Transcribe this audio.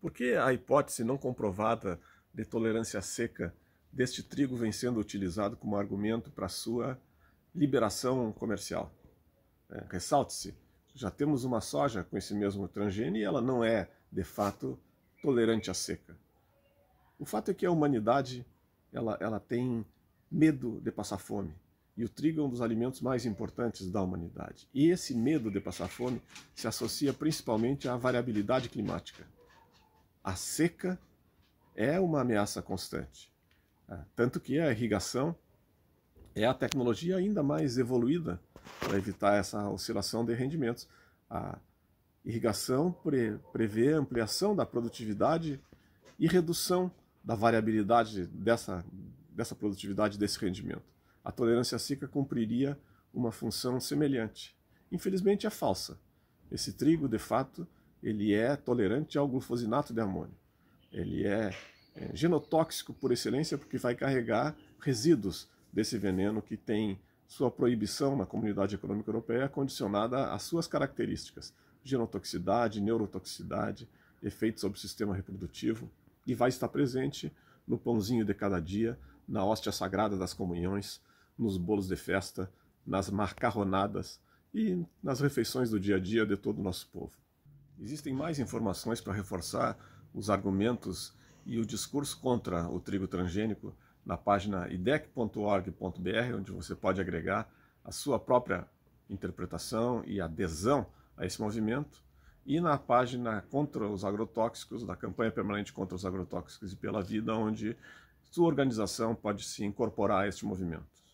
Por que a hipótese não comprovada de tolerância seca deste trigo vem sendo utilizado como argumento para sua liberação comercial? É, Ressalte-se, já temos uma soja com esse mesmo transgênio e ela não é, de fato, tolerante à seca. O fato é que a humanidade ela, ela tem medo de passar fome. E o trigo é um dos alimentos mais importantes da humanidade. E esse medo de passar fome se associa principalmente à variabilidade climática a seca é uma ameaça constante. É, tanto que a irrigação é a tecnologia ainda mais evoluída para evitar essa oscilação de rendimentos. A irrigação pre prevê ampliação da produtividade e redução da variabilidade dessa, dessa produtividade, desse rendimento. A tolerância seca cumpriria uma função semelhante. Infelizmente é falsa. Esse trigo, de fato, ele é tolerante ao glufosinato de amônio. Ele é, é, genotóxico por excelência porque vai carregar resíduos desse veneno que tem sua proibição na Comunidade Econômica Europeia condicionada às suas características, genotoxicidade, neurotoxicidade, efeitos sobre o sistema reprodutivo, e vai estar presente no pãozinho de cada dia, na hóstia sagrada das comunhões, nos bolos de festa, nas macarronadas e nas refeições do dia a dia de todo o nosso povo. Existem mais informações para reforçar os argumentos e o discurso contra o trigo transgênico na página idec.org.br, onde você pode agregar a sua própria interpretação e adesão a esse movimento, e na página contra os agrotóxicos, da campanha permanente contra os agrotóxicos e pela vida, onde sua organização pode se incorporar a este movimento.